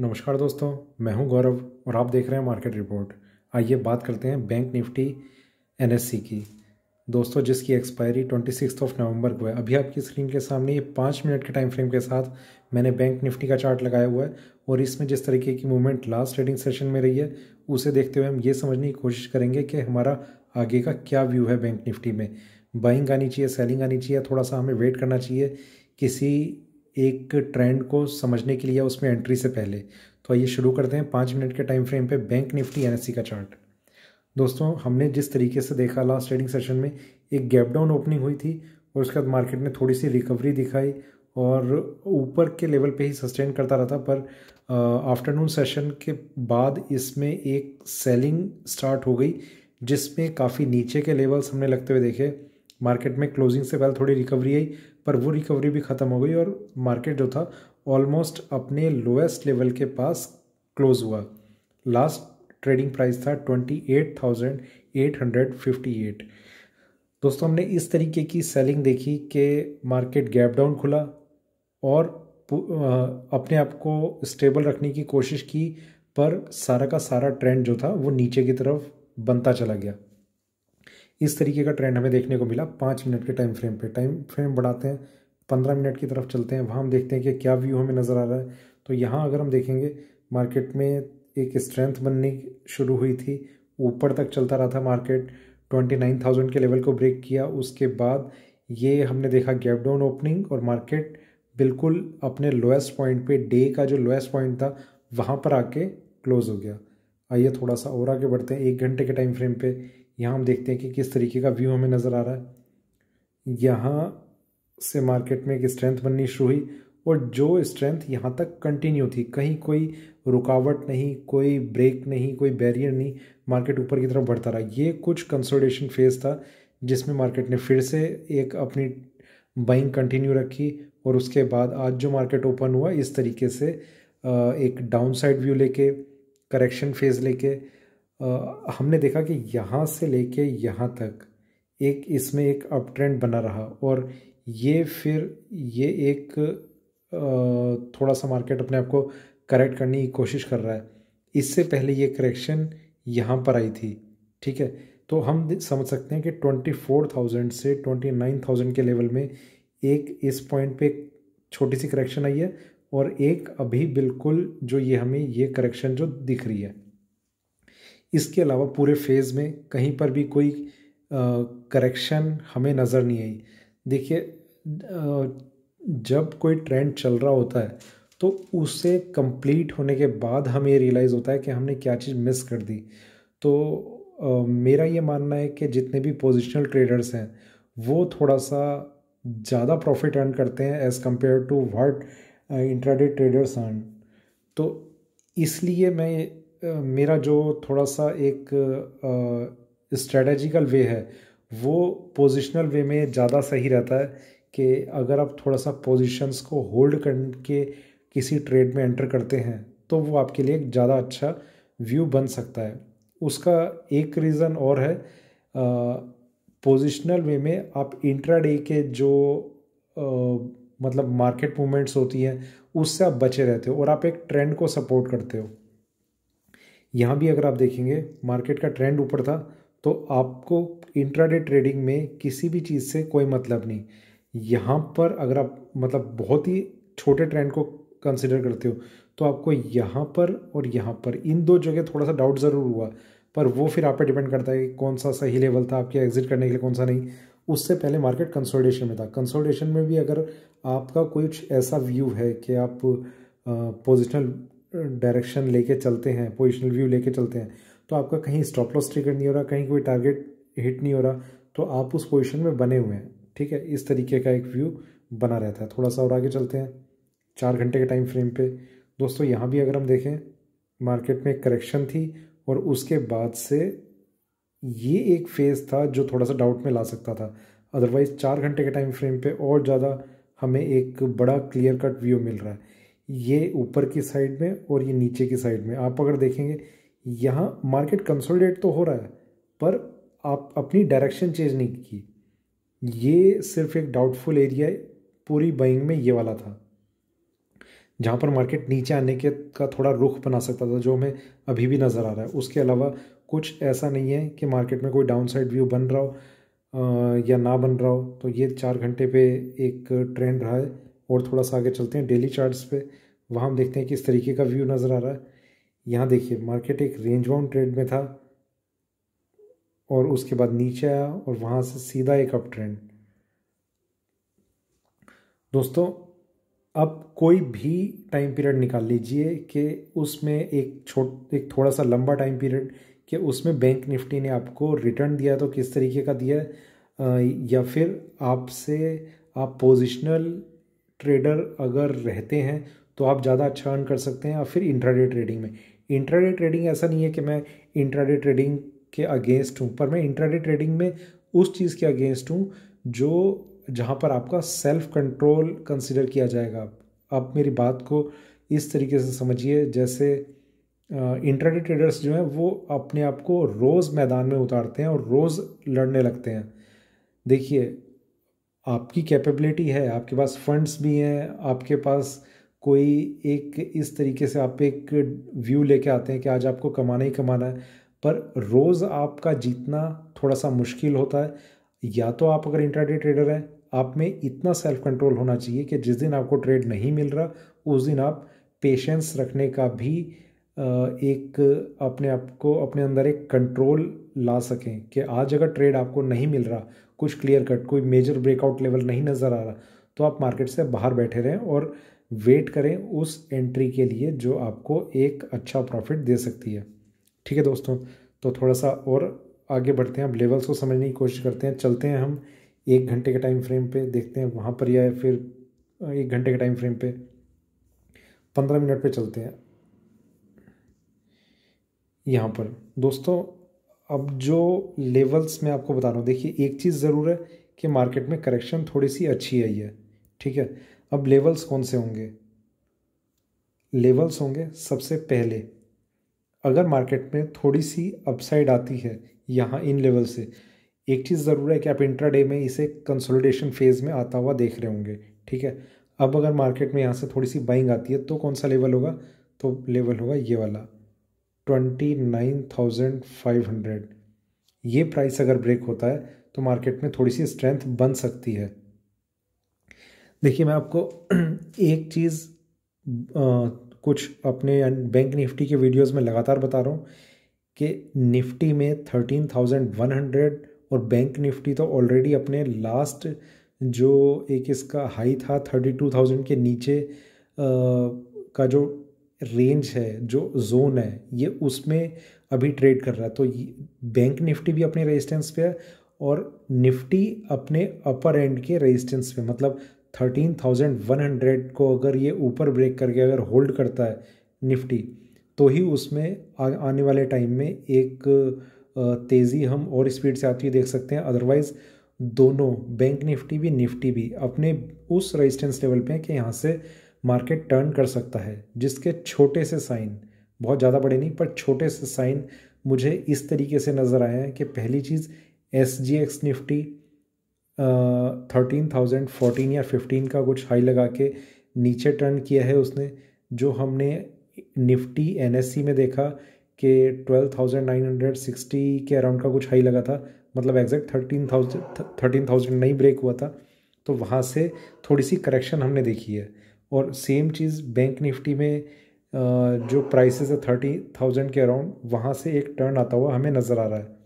नमस्कार दोस्तों मैं हूं गौरव और आप देख रहे हैं मार्केट रिपोर्ट आइए बात करते हैं बैंक निफ्टी एनएससी की दोस्तों जिसकी expiry twenty six of November को है अभी आपकी स्क्रीन के सामने ये पाँच मिनट के टाइम फ्रेम के साथ मैंने बैंक निफ्टी का चार्ट लगाया हुआ है और इसमें जिस तरीके की मूवमेंट लास्ट ट्रेडिंग सेशन में रही है उसे देखते हुए हम ये समझने की कोशिश करेंगे कि हमारा आगे का क्या व्यू है बैंक निफ्टी में बाइंग आनी चाहिए सेलिंग आनी चाहिए थोड़ा सा हमें वेट करना चाहिए किसी एक ट्रेंड को समझने के लिए उसमें एंट्री से पहले तो आइए शुरू करते हैं पाँच मिनट के टाइम फ्रेम पे बैंक निफ्टी एन का चार्ट दोस्तों हमने जिस तरीके से देखा लास्ट ट्रेडिंग सेशन में एक गैप डाउन ओपनिंग हुई थी और उसके बाद मार्केट ने थोड़ी सी रिकवरी दिखाई और ऊपर के लेवल पे ही सस्टेन करता रहा था पर आफ्टरनून सेशन के बाद इसमें एक सेलिंग स्टार्ट हो गई जिसमें काफ़ी नीचे के लेवल्स हमने लगते हुए देखे मार्केट में क्लोजिंग से पहले थोड़ी रिकवरी आई पर वो रिकवरी भी ख़त्म हो गई और मार्केट जो था ऑलमोस्ट अपने लोएस्ट लेवल के पास क्लोज हुआ लास्ट ट्रेडिंग प्राइस था twenty eight thousand eight hundred fifty eight दोस्तों हमने इस तरीके की सेलिंग देखी कि मार्केट गैप डाउन खुला और अपने आप को स्टेबल रखने की कोशिश की पर सारा का सारा ट्रेंड जो था वो नीचे की तरफ बनता चला गया इस तरीके का ट्रेंड हमें देखने को मिला पाँच मिनट के टाइम फ्रेम पे टाइम फ्रेम बढ़ाते हैं पंद्रह मिनट की तरफ चलते हैं वहाँ हम देखते हैं कि क्या व्यू हमें नज़र आ रहा है तो यहाँ अगर हम देखेंगे मार्केट में एक स्ट्रेंथ बननी शुरू हुई थी ऊपर तक चलता रहा था मार्केट ट्वेंटी नाइन थाउजेंड के लेवल को ब्रेक किया उसके बाद ये हमने देखा गैप डाउन ओपनिंग और मार्केट बिल्कुल अपने लोएस्ट पॉइंट पे डे का जो लोएस्ट पॉइंट था वहाँ पर आके क्लोज़ हो गया आइए थोड़ा सा और आगे बढ़ते हैं एक घंटे के टाइम फ्रेम पे यहाँ हम देखते हैं कि किस तरीके का व्यू हमें नज़र आ रहा है यहाँ से मार्केट में एक स्ट्रेंथ बननी शुरू हुई और जो स्ट्रेंथ यहाँ तक कंटिन्यू थी कहीं कोई रुकावट नहीं कोई ब्रेक नहीं कोई बैरियर नहीं मार्केट ऊपर की तरफ बढ़ता रहा ये कुछ कंसोलिडेशन फेज़ था जिसमें मार्केट ने फिर से एक अपनी बाइंग कंटिन्यू रखी और उसके बाद आज जो मार्केट ओपन हुआ इस तरीके से एक डाउन साइड व्यू लेके करेक्शन फेज़ लेके हमने देखा कि यहाँ से लेके यहाँ तक एक इसमें एक अप ट्रेंड बना रहा और ये फिर ये एक थोड़ा सा मार्केट अपने आप को करेक्ट करने की कोशिश कर रहा है इससे पहले ये करेक्शन यहाँ पर आई थी ठीक है तो हम समझ सकते हैं कि ट्वेंटी फोर थाउजेंड से ट्वेंटी नाइन थाउजेंड के लेवल में एक इस पॉइंट पे छोटी सी करेक्शन आई है और एक अभी बिल्कुल जो ये हमें ये करेक्शन जो दिख रही है इसके अलावा पूरे फेज़ में कहीं पर भी कोई करेक्शन हमें नज़र नहीं आई देखिए जब कोई ट्रेंड चल रहा होता है तो उसे कंप्लीट होने के बाद हमें रियलाइज़ होता है कि हमने क्या चीज़ मिस कर दी तो Uh, मेरा ये मानना है कि जितने भी पोजिशनल ट्रेडर्स हैं वो थोड़ा सा ज़्यादा प्रॉफिट अर्न करते हैं as compare to what intraday traders earn तो इसलिए मैं मेरा जो थोड़ा सा एक स्ट्रेटेजिकल वे है वो पोजिशनल वे में ज़्यादा सही रहता है कि अगर आप थोड़ा सा पोजिशंस को होल्ड करके किसी ट्रेड में एंटर करते हैं तो वो आपके लिए एक ज़्यादा अच्छा व्यू बन सकता है उसका एक रीज़न और है पोजिशनल वे में आप इंट्राडे के जो आ, मतलब मार्केट मूवमेंट्स होती हैं उससे आप बचे रहते हो और आप एक ट्रेंड को सपोर्ट करते हो यहाँ भी अगर आप देखेंगे मार्केट का ट्रेंड ऊपर था तो आपको इंट्राडे ट्रेडिंग में किसी भी चीज़ से कोई मतलब नहीं यहाँ पर अगर आप मतलब बहुत ही छोटे ट्रेंड को कंसिडर करते हो तो आपको यहाँ पर और यहाँ पर इन दो जगह थोड़ा सा डाउट ज़रूर हुआ पर वो फिर आप पे डिपेंड करता है कि कौन सा सही लेवल था आपके एग्जिट करने के लिए कौन सा नहीं उससे पहले मार्केट कंसोलिडेशन में था कंसोलिडेशन में भी अगर आपका कुछ ऐसा व्यू है कि आप पोजिशनल डायरेक्शन लेके चलते हैं पोजिशनल व्यू लेके चलते हैं तो आपका कहीं स्टॉप लॉस ट्रिगर नहीं हो रहा कहीं कोई टारगेट हिट नहीं हो रहा तो आप उस पोजिशन में बने हुए हैं ठीक है इस तरीके का एक व्यू बना रहता है थोड़ा सा और आगे चलते हैं चार घंटे के टाइम फ्रेम पे दोस्तों यहाँ भी अगर हम देखें मार्केट में करेक्शन थी और उसके बाद से ये एक फेज़ था जो थोड़ा सा डाउट में ला सकता था अदरवाइज़ चार घंटे के टाइम फ्रेम पे और ज़्यादा हमें एक बड़ा क्लियर कट व्यू मिल रहा है ये ऊपर की साइड में और ये नीचे की साइड में आप अगर देखेंगे यहाँ मार्केट कंसोलिडेट तो हो रहा है पर आप अपनी डायरेक्शन चेंज नहीं की ये सिर्फ एक डाउटफुल एरिया है पूरी बाइंग में ये वाला था जहाँ पर मार्केट नीचे आने के का थोड़ा रुख बना सकता था जो हमें अभी भी नज़र आ रहा है उसके अलावा कुछ ऐसा नहीं है कि मार्केट में कोई डाउन साइड व्यू बन रहा हो या ना बन रहा हो तो ये चार घंटे पे एक ट्रेंड रहा है और थोड़ा सा आगे चलते हैं डेली चार्ट्स पे वहाँ हम देखते हैं कि इस तरीके का व्यू नज़र आ रहा है यहाँ देखिए मार्केट एक रेंज बाउंड ट्रेड में था और उसके बाद नीचे आया और वहाँ से सीधा एक अप ट्रेंड दोस्तों अब कोई भी टाइम पीरियड निकाल लीजिए कि उसमें एक छोट एक थोड़ा सा लंबा टाइम पीरियड कि उसमें बैंक निफ्टी ने आपको रिटर्न दिया तो किस तरीके का दिया या फिर आपसे आप पोजिशनल ट्रेडर अगर रहते हैं तो आप ज़्यादा अच्छा अर्न कर सकते हैं या फिर इंट्राडे ट्रेडिंग में इंट्राडे ट्रेडिंग ऐसा नहीं है कि मैं इंट्राडे ट्रेडिंग के अगेंस्ट हूँ पर मैं इंट्राडे ट्रेडिंग में उस चीज़ के अगेंस्ट हूँ जो जहाँ पर आपका सेल्फ कंट्रोल कंसिडर किया जाएगा आप मेरी बात को इस तरीके से समझिए जैसे इंट्राडे ट्रेडर्स जो हैं वो अपने आप को रोज़ मैदान में उतारते हैं और रोज़ लड़ने लगते हैं देखिए आपकी कैपेबिलिटी है आपके पास फंड्स भी हैं आपके पास कोई एक इस तरीके से आप एक व्यू लेके आते हैं कि आज आपको कमाना ही कमाना है पर रोज़ आपका जीतना थोड़ा सा मुश्किल होता है या तो आप अगर इंटरडे ट्रेडर हैं आप में इतना सेल्फ कंट्रोल होना चाहिए कि जिस दिन आपको ट्रेड नहीं मिल रहा उस दिन आप पेशेंस रखने का भी एक अपने आप को अपने अंदर एक कंट्रोल ला सकें कि आज अगर ट्रेड आपको नहीं मिल रहा कुछ क्लियर कट कोई मेजर ब्रेकआउट लेवल नहीं नज़र आ रहा तो आप मार्केट से बाहर बैठे रहें और वेट करें उस एंट्री के लिए जो आपको एक अच्छा प्रॉफिट दे सकती है ठीक है दोस्तों तो थोड़ा सा और आगे बढ़ते हैं अब लेवल्स को समझने की कोशिश करते हैं चलते हैं हम एक घंटे के टाइम फ्रेम पे देखते हैं वहाँ पर या फिर एक घंटे के टाइम फ्रेम पे पंद्रह मिनट पे चलते हैं यहाँ पर दोस्तों अब जो लेवल्स मैं आपको बता रहा हूँ देखिए एक चीज़ ज़रूर है कि मार्केट में करेक्शन थोड़ी सी अच्छी आई है ठीक है अब लेवल्स कौन से होंगे लेवल्स होंगे सबसे पहले अगर मार्केट में थोड़ी सी अपसाइड आती है यहाँ इन लेवल से एक चीज़ ज़रूर है कि आप इंट्राडे में इसे कंसोलिडेशन फेज़ में आता हुआ देख रहे होंगे ठीक है अब अगर मार्केट में यहाँ से थोड़ी सी बाइंग आती है तो कौन सा लेवल होगा तो लेवल होगा ये वाला twenty nine thousand five hundred ये प्राइस अगर ब्रेक होता है तो मार्केट में थोड़ी सी स्ट्रेंथ बन सकती है देखिए मैं आपको एक चीज़ कुछ अपने बैंक निफ्टी के वीडियोस में लगातार बता रहा हूँ कि निफ्टी में थर्टीन थाउजेंड वन हंड्रेड और बैंक निफ्टी तो ऑलरेडी अपने लास्ट जो एक इसका हाई था थर्टी टू थाउजेंड के नीचे आ, का जो रेंज है जो जोन है ये उसमें अभी ट्रेड कर रहा है तो बैंक निफ्टी भी अपने रेजिस्टेंस पे है और निफ्टी अपने अपर एंड के रेजिस्टेंस पे मतलब थर्टीन थाउजेंड वन हंड्रेड को अगर ये ऊपर ब्रेक करके अगर होल्ड करता है निफ्टी तो ही उसमें आ, आने वाले टाइम में एक तेज़ी हम और स्पीड से आती हुई देख सकते हैं अदरवाइज़ दोनों बैंक निफ्टी भी निफ्टी भी अपने उस रेजिस्टेंस लेवल पे कि यहाँ से मार्केट टर्न कर सकता है जिसके छोटे से साइन बहुत ज़्यादा बड़े नहीं पर छोटे से साइन मुझे इस तरीके से नज़र आए हैं कि पहली चीज़ S G X Nifty thirteen thousand fourteen या फिफ्टीन का कुछ हाई लगा के नीचे टर्न किया है उसने जो हमने निफ्टी एन में देखा कि twelve thousand nine hundred sixty के अराउंड का कुछ हाई लगा था मतलब exact thirteen thousand thirteen thousand नहीं ब्रेक हुआ था तो वहाँ से थोड़ी सी करेक्शन हमने देखी है और सेम चीज़ बैंक निफ्टी में जो प्राइसेस है थर्टी थाउजेंड के अराउंड वहाँ से एक टर्न आता हुआ हमें नज़र आ रहा है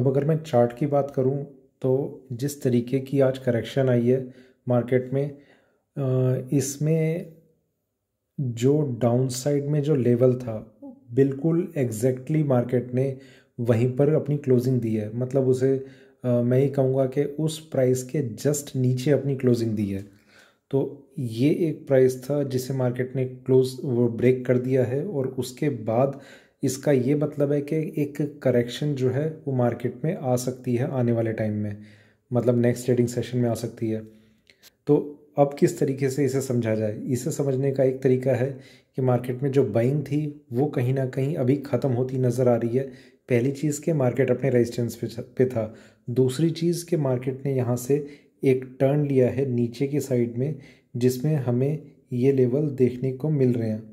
अब अगर मैं चार्ट की बात करूँ तो जिस तरीके की आज करेक्शन आई है मार्केट में इसमें जो डाउन साइड में जो लेवल था बिल्कुल एग्जैक्टली मार्केट ने वहीं पर अपनी क्लोजिंग दी है मतलब उसे मैं ही कहूँगा कि उस प्राइस के जस्ट नीचे अपनी क्लोजिंग दी है तो ये एक प्राइस था जिसे मार्केट ने क्लोज वो ब्रेक कर दिया है और उसके बाद इसका ये मतलब है कि एक करेक्शन जो है वो मार्केट में आ सकती है आने वाले टाइम में मतलब नेक्स्ट ट्रेडिंग सेशन में आ सकती है तो अब किस तरीके से इसे समझा जाए इसे समझने का एक तरीका है कि मार्केट में जो बाइंग थी वो कहीं ना कहीं अभी ख़त्म होती नज़र आ रही है पहली चीज़ के मार्केट अपने रेजिस्टेंस पे था दूसरी चीज़ के मार्केट ने यहाँ से एक टर्न लिया है नीचे की साइड में जिसमें हमें ये लेवल देखने को मिल रहे हैं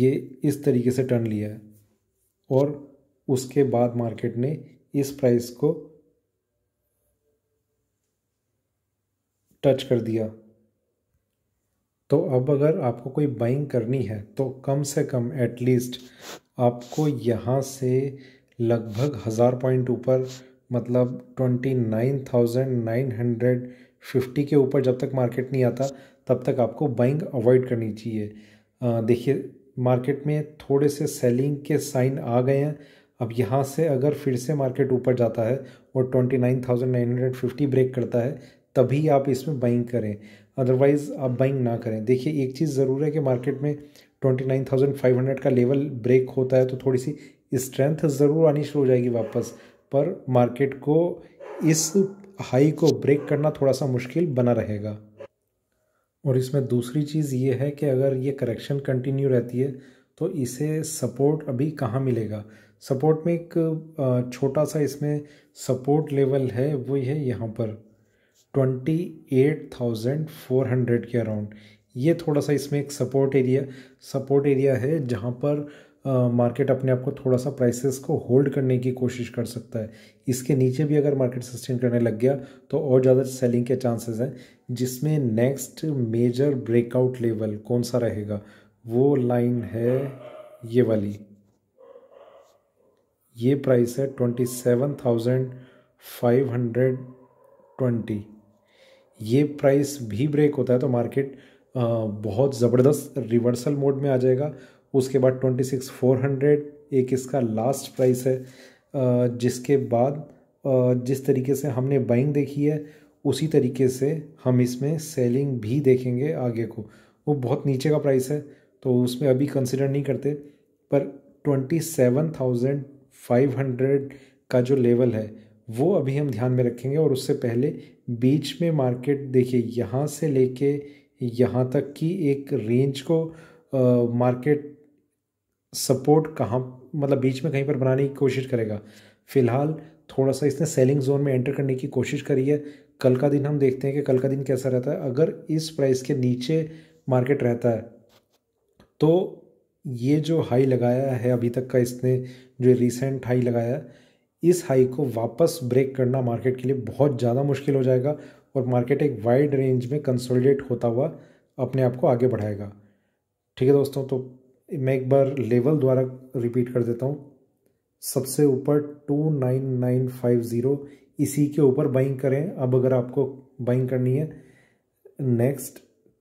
ये इस तरीके से टर्न लिया है और उसके बाद मार्केट ने इस प्राइस को टच कर दिया तो अब अगर आपको कोई बाइंग करनी है तो कम से कम एटलीस्ट आपको यहाँ से लगभग हज़ार पॉइंट ऊपर मतलब twenty nine thousand nine hundred fifty के ऊपर जब तक मार्केट नहीं आता तब तक आपको बाइंग अवॉइड करनी चाहिए देखिए मार्केट में थोड़े से सेलिंग के साइन आ गए हैं अब यहाँ से अगर फिर से मार्केट ऊपर जाता है और twenty nine thousand nine hundred fifty break करता है तभी आप इसमें बाइंग करें अदरवाइज़ आप बाइंग ना करें देखिए एक चीज़ ज़रूर है कि मार्केट में twenty nine thousand five hundred का लेवल ब्रेक होता है तो थोड़ी सी स्ट्रेंथ ज़रूर आनी शुरू हो जाएगी वापस पर मार्केट को इस हाई को ब्रेक करना थोड़ा सा मुश्किल बना रहेगा और इसमें दूसरी चीज़ ये है कि अगर ये करेक्शन कंटिन्यू रहती है तो इसे सपोर्ट अभी कहाँ मिलेगा सपोर्ट में एक छोटा सा इसमें सपोर्ट लेवल है वो है यहाँ पर twenty eight thousand four hundred के अराउंड ये थोड़ा सा इसमें एक सपोर्ट एरिया सपोर्ट एरिया है जहाँ पर मार्केट अपने आप को थोड़ा सा प्राइसेस को होल्ड करने की कोशिश कर सकता है इसके नीचे भी अगर मार्केट सस्टेन करने लग गया तो और ज़्यादा सेलिंग के चांसेस हैं जिसमें नेक्स्ट मेजर ब्रेकआउट लेवल कौन सा रहेगा वो लाइन है ये वाली ये प्राइस है twenty seven thousand five hundred twenty ये प्राइस भी ब्रेक होता है तो मार्केट बहुत ज़बरदस्त रिवर्सल मोड में आ जाएगा उसके बाद ट्वेंटी सिक्स फोर हंड्रेड एक इसका लास्ट प्राइस है जिसके बाद जिस तरीके से हमने बाइंग देखी है उसी तरीके से हम इसमें सेलिंग भी देखेंगे आगे को वो बहुत नीचे का प्राइस है तो उसमें अभी कंसिडर नहीं करते पर twenty seven thousand five hundred का जो लेवल है वो अभी हम ध्यान में रखेंगे और उससे पहले बीच में मार्केट देखिए यहाँ से लेके यहाँ तक की एक रेंज को मार्केट सपोर्ट कहाँ मतलब बीच में कहीं पर बनाने की कोशिश करेगा फिलहाल थोड़ा सा इसने सेलिंग जोन में एंटर करने की कोशिश करी है कल का दिन हम देखते हैं कि कल का दिन कैसा रहता है अगर इस प्राइस के नीचे मार्केट रहता है तो ये जो हाई लगाया है अभी तक का इसने जो रिसेंट हाई लगाया है इस हाई को वापस ब्रेक करना मार्केट के लिए बहुत ज़्यादा मुश्किल हो जाएगा और मार्केट एक वाइड रेंज में कंसोलिडेट होता हुआ अपने आप को आगे बढ़ाएगा ठीक है दोस्तों तो मैं एक बार लेवल द्वारा रिपीट कर देता हूँ सबसे ऊपर two nine nine five zero इसी के ऊपर बाइंग करें अब अगर आपको बाइंग करनी है next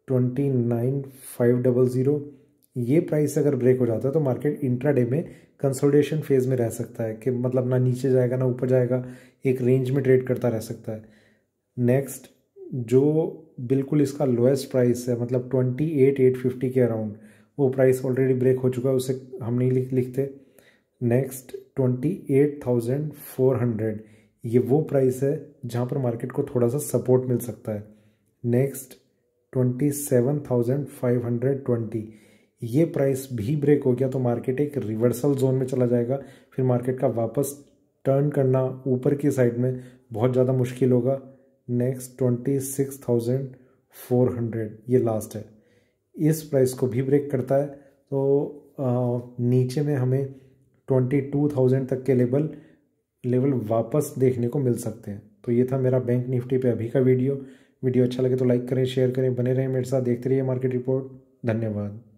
twenty nine five double zero ये प्राइस अगर ब्रेक हो जाता है तो मार्केट इंट्राडे में कंसोलिडेशन फेज में रह सकता है कि मतलब ना नीचे जाएगा ना ऊपर जाएगा एक रेंज में ट्रेड करता रह सकता है नेक्स्ट जो बिल्कुल इसका लोएस्ट प्राइस है मतलब ट्वेंटी एट एट फिफ्टी के अराउंड वो प्राइस ऑलरेडी ब्रेक हो चुका है उसे हम नहीं लिख लिखते next twenty eight thousand four hundred ये वो प्राइस है जहाँ पर मार्केट को थोड़ा सा सपोर्ट मिल सकता है next twenty seven thousand five hundred twenty ये प्राइस भी ब्रेक हो गया तो मार्केट एक रिवर्सल जोन में चला जाएगा फिर मार्केट का वापस टर्न करना ऊपर की साइड में बहुत ज़्यादा मुश्किल होगा next twenty six thousand four hundred ये लास्ट है इस प्राइस को भी ब्रेक करता है तो नीचे में हमें ट्वेंटी टू थाउजेंड तक के लेवल लेवल वापस देखने को मिल सकते हैं तो ये था मेरा बैंक निफ्टी पे अभी का वीडियो वीडियो अच्छा लगे तो लाइक करें शेयर करें बने रहें मेरे साथ देखते रहिए मार्केट रिपोर्ट धन्यवाद